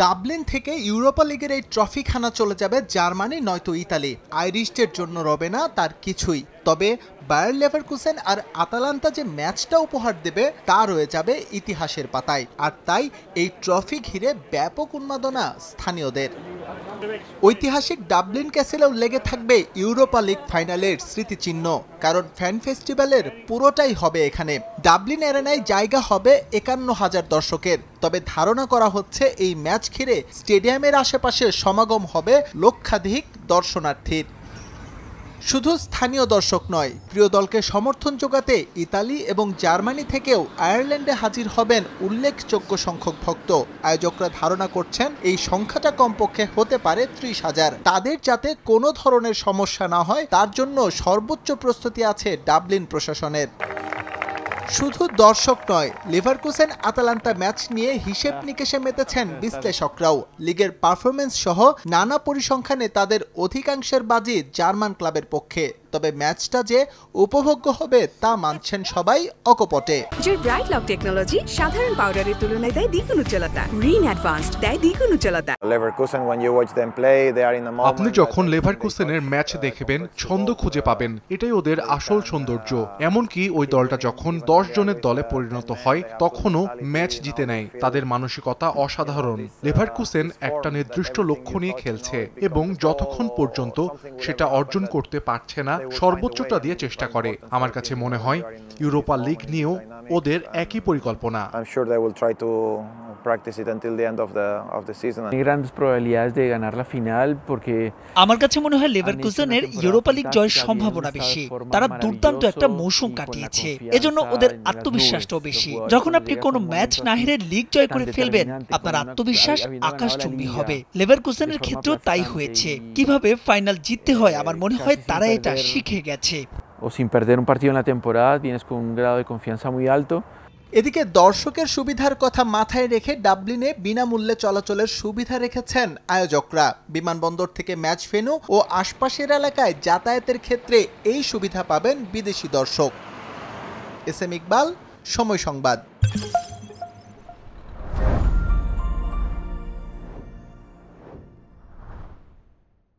Dublin থেকে Europa লিগের এই ট্রফি খানা চলে যাবে জার্মানি নয়তো ইতালি আইরিশদের জন্য রবে না তার কিছুই তবে বায়ার লেভারকুসেন আর আতালান্তা যে ম্যাচটা উপহার দেবে তা রয়ে যাবে ইতিহাসের পাতায় আর তাই এই ট্রফি ঘিরে ব্যাপক উন্মাদনা স্থানীয়দের ঐতিহাসিক ডাবলিন ক্যাসেলেও লেগে থাকবে ইউরোপা লিগ ফাইনালের স্মৃতিচিহ্ন কারণ ফ্যান ফেস্টিভ্যালের পুরোটাই হবে এখানে ডাবলিন এরেনায় জায়গা হবে একান্ন হাজার দর্শকের তবে ধারণা করা হচ্ছে এই ম্যাচ ঘিরে স্টেডিয়ামের আশেপাশে সমাগম হবে লক্ষাধিক দর্শনার্থীর শুধু স্থানীয় দর্শক নয় প্রিয় দলকে সমর্থন যোগাতে ইতালি এবং জার্মানি থেকেও আয়ারল্যান্ডে হাজির হবেন উল্লেখযোগ্য সংখ্যক ভক্ত আয়োজকরা ধারণা করছেন এই সংখ্যাটা কমপক্ষে হতে পারে ত্রিশ হাজার তাদের যাতে কোনো ধরনের সমস্যা না হয় তার জন্য সর্বোচ্চ প্রস্তুতি আছে ডাবলিন প্রশাসনের শুধু দর্শক নয় লিভারকুসেন আতালান্তা ম্যাচ নিয়ে হিসেব নিকেশে মেতেছেন বিশ্লেষকরাও লিগের পারফরমেন্স সহ নানা পরিসংখ্যানে তাদের অধিকাংশের বাজি জার্মান ক্লাবের পক্ষে তবে ম্যাচটা যে উপভোগ্য হবে তা মানছেন সবাই অকপটে যে ব্রাইট লক টেকনোলজি সাধারণ পাউডারের তুলনায় দেয় দ্বিগুণ উজ্জ্বলতা রিন অ্যাডভান্সড দেয় দ্বিগুণ উজ্জ্বলতা Leverkusen when you watch them play they are in the moment আপনি যখন লেভারকুসেনের ম্যাচ দেখবেন ছন্দ খুঁজে পাবেন এটাই ওদের আসল সৌন্দর্য এমনকি ওই দলটা যখন দশ জনের দলে পরিণত হয় তখনও ম্যাচ জিতে নেয় তাদের মানসিকতা অসাধারণ লেভারকুসেন একটা নির্দিষ্ট লক্ষ্য নিয়ে খেলছে এবং যতক্ষণ পর্যন্ত সেটা অর্জন করতে পারছে না সর্বোচ্চটা দিয়ে চেষ্টা করে আমার কাছে মনে হয় ইউরোপা লিগ নিয়েও ওদের একই পরিকল্পনা practice it until the end of the of the season. Hay grandes probabilidades de ganar la final porque আমার কাছে মনে হয় লেভারকুসেনের ইউরোপা লীগ জয়ের সম্ভাবনা বেশি তারা দুর্দান্ত একটা মৌসুম কাটিয়েছে এজন্য ওদের আত্মবিশ্বাসটাও বেশি যখন আপনি কোনো ম্যাচ না হেরে লীগ জয় করে ফেলবেন আপনার আত্মবিশ্বাস আকাশচুম্বী হবে লেভারকুসেনের ক্ষেত্রেও তাই হয়েছে কিভাবে ফাইনাল জিততে হয় আমার মনে হয় তারা এটা শিখে গেছে O sin perder un partido en la temporada tienes con un grado de confianza muy alto এদিকে দর্শকের সুবিধার কথা মাথায় রেখে ডাবলিনে বিনামূল্যে চলাচলের সুবিধা রেখেছেন আয়োজকরা বিমানবন্দর থেকে ম্যাচ ফেনু ও আশপাশের এলাকায় যাতায়াতের ক্ষেত্রে এই সুবিধা পাবেন বিদেশি দর্শক এস এম ইকবাল সময় সংবাদ